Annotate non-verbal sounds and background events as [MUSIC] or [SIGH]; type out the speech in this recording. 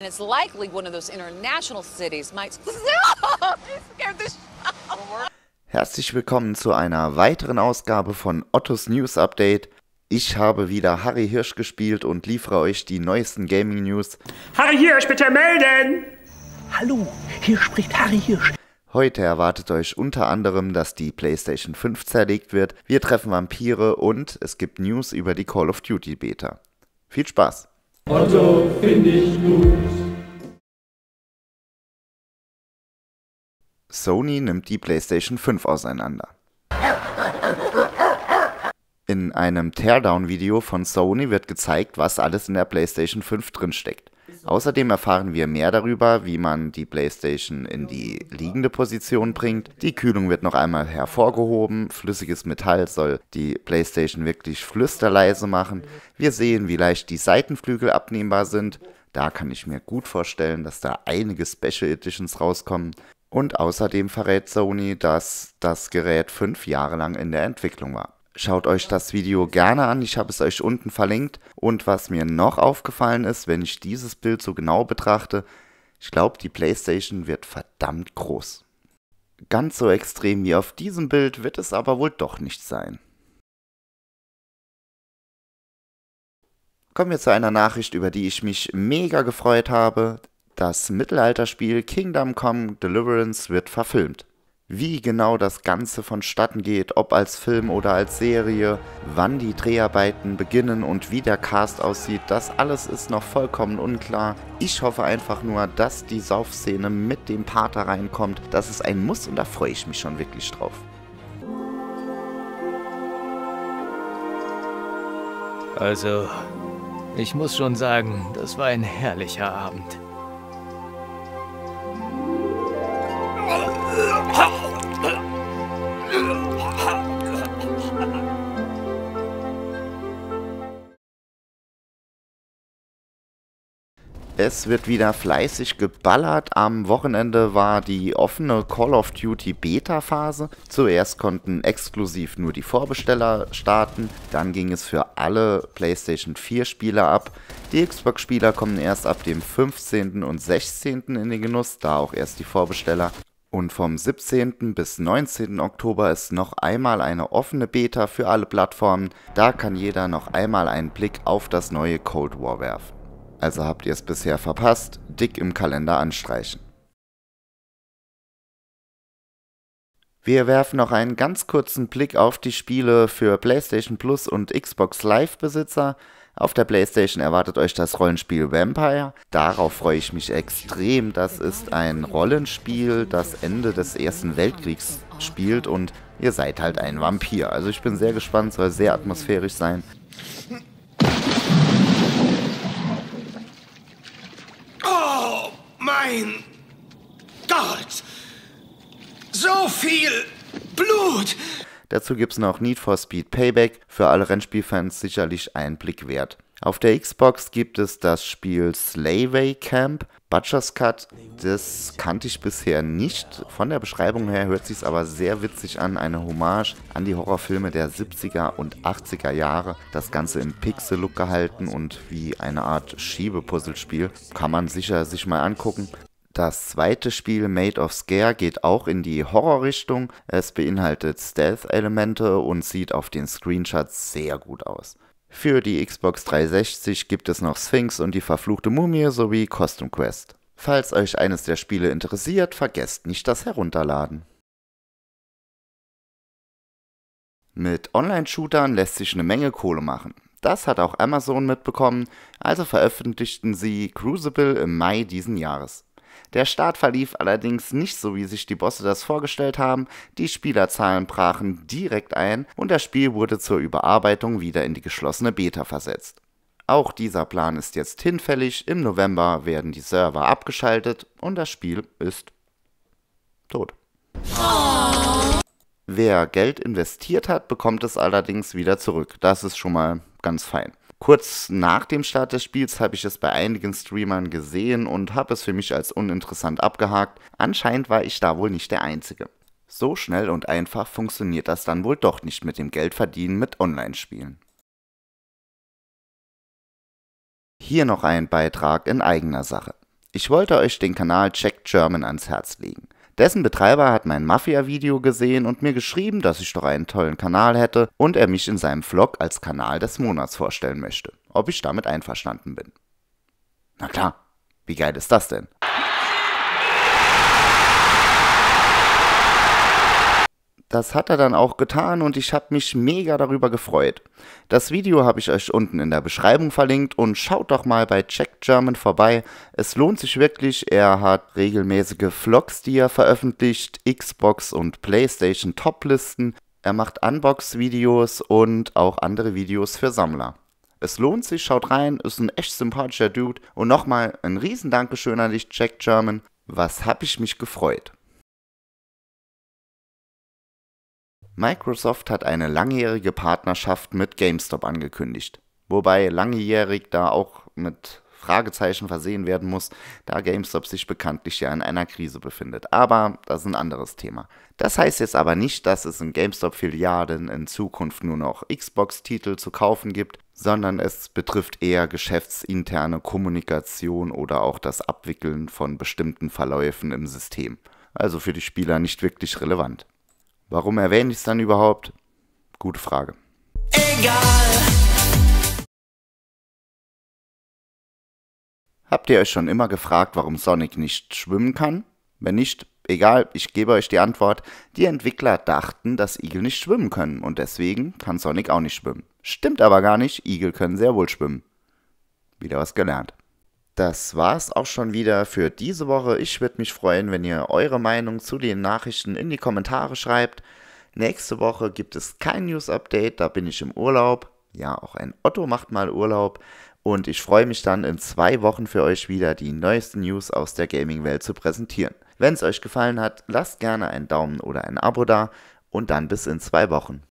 And it's likely one of those international cities might. [LAUGHS] Herzlich willkommen zu einer weiteren Ausgabe von Ottos News Update. Ich habe wieder Harry Hirsch gespielt und liefere euch die neuesten Gaming News. Harry Hirsch, bitte melden! Hallo, hier spricht Harry Hirsch. Heute erwartet euch unter anderem, dass die PlayStation 5 zerlegt wird, wir treffen Vampire und es gibt News über die Call of Duty Beta. Viel Spaß! Otto also finde ich gut. Sony nimmt die PlayStation 5 auseinander. In einem Teardown-Video von Sony wird gezeigt, was alles in der PlayStation 5 drinsteckt. Außerdem erfahren wir mehr darüber, wie man die PlayStation in die liegende Position bringt. Die Kühlung wird noch einmal hervorgehoben. Flüssiges Metall soll die PlayStation wirklich flüsterleise machen. Wir sehen, wie leicht die Seitenflügel abnehmbar sind. Da kann ich mir gut vorstellen, dass da einige Special Editions rauskommen. Und außerdem verrät Sony, dass das Gerät fünf Jahre lang in der Entwicklung war. Schaut euch das Video gerne an, ich habe es euch unten verlinkt. Und was mir noch aufgefallen ist, wenn ich dieses Bild so genau betrachte, ich glaube, die PlayStation wird verdammt groß. Ganz so extrem wie auf diesem Bild wird es aber wohl doch nicht sein. Kommen wir zu einer Nachricht, über die ich mich mega gefreut habe. Das Mittelalterspiel Kingdom Come Deliverance wird verfilmt wie genau das Ganze vonstatten geht, ob als Film oder als Serie, wann die Dreharbeiten beginnen und wie der Cast aussieht, das alles ist noch vollkommen unklar. Ich hoffe einfach nur, dass die Saufszene mit dem Pater reinkommt. Das ist ein Muss und da freue ich mich schon wirklich drauf. Also, ich muss schon sagen, das war ein herrlicher Abend. Es wird wieder fleißig geballert. Am Wochenende war die offene Call of Duty Beta-Phase. Zuerst konnten exklusiv nur die Vorbesteller starten. Dann ging es für alle PlayStation 4-Spieler ab. Die Xbox-Spieler kommen erst ab dem 15. und 16. in den Genuss, da auch erst die Vorbesteller. Und vom 17. bis 19. Oktober ist noch einmal eine offene Beta für alle Plattformen. Da kann jeder noch einmal einen Blick auf das neue Cold War werfen also habt ihr es bisher verpasst, dick im Kalender anstreichen. Wir werfen noch einen ganz kurzen Blick auf die Spiele für PlayStation Plus und Xbox Live Besitzer. Auf der PlayStation erwartet euch das Rollenspiel Vampire. Darauf freue ich mich extrem. Das ist ein Rollenspiel, das Ende des Ersten Weltkriegs spielt und ihr seid halt ein Vampir. Also ich bin sehr gespannt, soll sehr atmosphärisch sein. Mein Gott! So viel Blut! Dazu gibt's noch Need for Speed Payback, für alle Rennspielfans sicherlich einen Blick wert. Auf der Xbox gibt es das Spiel Slayway Camp. Butcher's Cut, das kannte ich bisher nicht. Von der Beschreibung her hört sich aber sehr witzig an. Eine Hommage an die Horrorfilme der 70er und 80er Jahre. Das Ganze im Pixel-Look gehalten und wie eine Art Schiebepuzzlespiel. Kann man sicher sich mal angucken. Das zweite Spiel Made of Scare geht auch in die Horrorrichtung. Es beinhaltet Stealth-Elemente und sieht auf den Screenshots sehr gut aus. Für die Xbox 360 gibt es noch Sphinx und die verfluchte Mumie sowie Costume Quest. Falls euch eines der Spiele interessiert, vergesst nicht das Herunterladen. Mit Online-Shootern lässt sich eine Menge Kohle machen. Das hat auch Amazon mitbekommen, also veröffentlichten sie Crucible im Mai diesen Jahres. Der Start verlief allerdings nicht so, wie sich die Bosse das vorgestellt haben, die Spielerzahlen brachen direkt ein und das Spiel wurde zur Überarbeitung wieder in die geschlossene Beta versetzt. Auch dieser Plan ist jetzt hinfällig, im November werden die Server abgeschaltet und das Spiel ist tot. Wer Geld investiert hat, bekommt es allerdings wieder zurück. Das ist schon mal ganz fein. Kurz nach dem Start des Spiels habe ich es bei einigen Streamern gesehen und habe es für mich als uninteressant abgehakt. Anscheinend war ich da wohl nicht der Einzige. So schnell und einfach funktioniert das dann wohl doch nicht mit dem Geldverdienen mit Online-Spielen. Hier noch ein Beitrag in eigener Sache. Ich wollte euch den Kanal Check German ans Herz legen. Dessen Betreiber hat mein Mafia-Video gesehen und mir geschrieben, dass ich doch einen tollen Kanal hätte und er mich in seinem Vlog als Kanal des Monats vorstellen möchte. Ob ich damit einverstanden bin. Na klar, wie geil ist das denn? das hat er dann auch getan und ich habe mich mega darüber gefreut. Das Video habe ich euch unten in der Beschreibung verlinkt und schaut doch mal bei Check German vorbei. Es lohnt sich wirklich, er hat regelmäßige Vlogs, die er veröffentlicht, Xbox und Playstation Toplisten, er macht Unbox-Videos und auch andere Videos für Sammler. Es lohnt sich, schaut rein, ist ein echt sympathischer Dude und nochmal ein riesen Dankeschön an dich, Jack German. Was hab ich mich gefreut. Microsoft hat eine langjährige Partnerschaft mit GameStop angekündigt. Wobei langjährig da auch mit Fragezeichen versehen werden muss, da GameStop sich bekanntlich ja in einer Krise befindet. Aber das ist ein anderes Thema. Das heißt jetzt aber nicht, dass es in GameStop-Filialen in Zukunft nur noch Xbox-Titel zu kaufen gibt, sondern es betrifft eher geschäftsinterne Kommunikation oder auch das Abwickeln von bestimmten Verläufen im System. Also für die Spieler nicht wirklich relevant. Warum erwähne ich es dann überhaupt? Gute Frage. Egal. Habt ihr euch schon immer gefragt, warum Sonic nicht schwimmen kann? Wenn nicht, egal, ich gebe euch die Antwort. Die Entwickler dachten, dass Igel nicht schwimmen können und deswegen kann Sonic auch nicht schwimmen. Stimmt aber gar nicht, Igel können sehr wohl schwimmen. Wieder was gelernt. Das war's auch schon wieder für diese Woche. Ich würde mich freuen, wenn ihr eure Meinung zu den Nachrichten in die Kommentare schreibt. Nächste Woche gibt es kein News-Update, da bin ich im Urlaub. Ja, auch ein Otto macht mal Urlaub. Und ich freue mich dann in zwei Wochen für euch wieder die neuesten News aus der Gaming-Welt zu präsentieren. Wenn es euch gefallen hat, lasst gerne einen Daumen oder ein Abo da und dann bis in zwei Wochen.